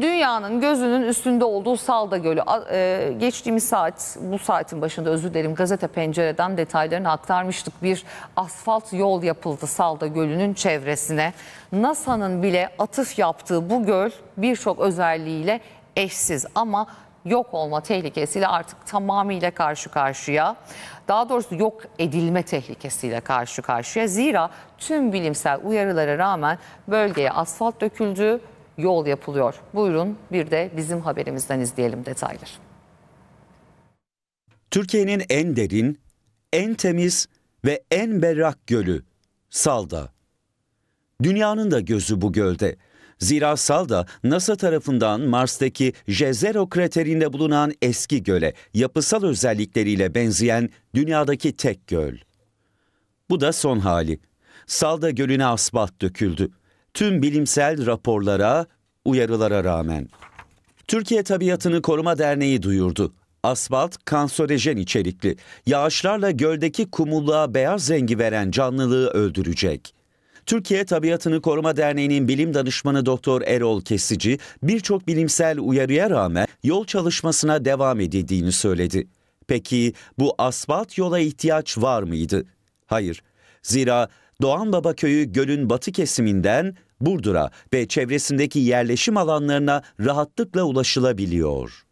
Dünyanın gözünün üstünde olduğu Salda Gölü ee, geçtiğimiz saat bu saatin başında özür dilerim gazete pencereden detaylarını aktarmıştık. Bir asfalt yol yapıldı Salda Gölü'nün çevresine. NASA'nın bile atıf yaptığı bu göl birçok özelliğiyle eşsiz ama yok olma tehlikesiyle artık tamamıyla karşı karşıya. Daha doğrusu yok edilme tehlikesiyle karşı karşıya. Zira tüm bilimsel uyarılara rağmen bölgeye asfalt döküldü yol yapılıyor. Buyurun bir de bizim haberimizden izleyelim detayları. Türkiye'nin en derin, en temiz ve en berrak gölü Salda. Dünyanın da gözü bu gölde. Zira Salda NASA tarafından Mars'taki Jezero kraterinde bulunan eski göle yapısal özellikleriyle benzeyen dünyadaki tek göl. Bu da son hali. Salda Gölü'ne asfalt döküldü. Tüm bilimsel raporlara uyarılara rağmen. Türkiye Tabiatını Koruma Derneği duyurdu. Asfalt kanserojen içerikli. Yağışlarla göldeki kumulluğa beyaz rengi veren canlılığı öldürecek. Türkiye Tabiatını Koruma Derneği'nin bilim danışmanı Doktor Erol Kesici birçok bilimsel uyarıya rağmen yol çalışmasına devam edildiğini söyledi. Peki bu asfalt yola ihtiyaç var mıydı? Hayır. Zira Doğan Baba köyü gölün batı kesiminden Burdur'a ve çevresindeki yerleşim alanlarına rahatlıkla ulaşılabiliyor.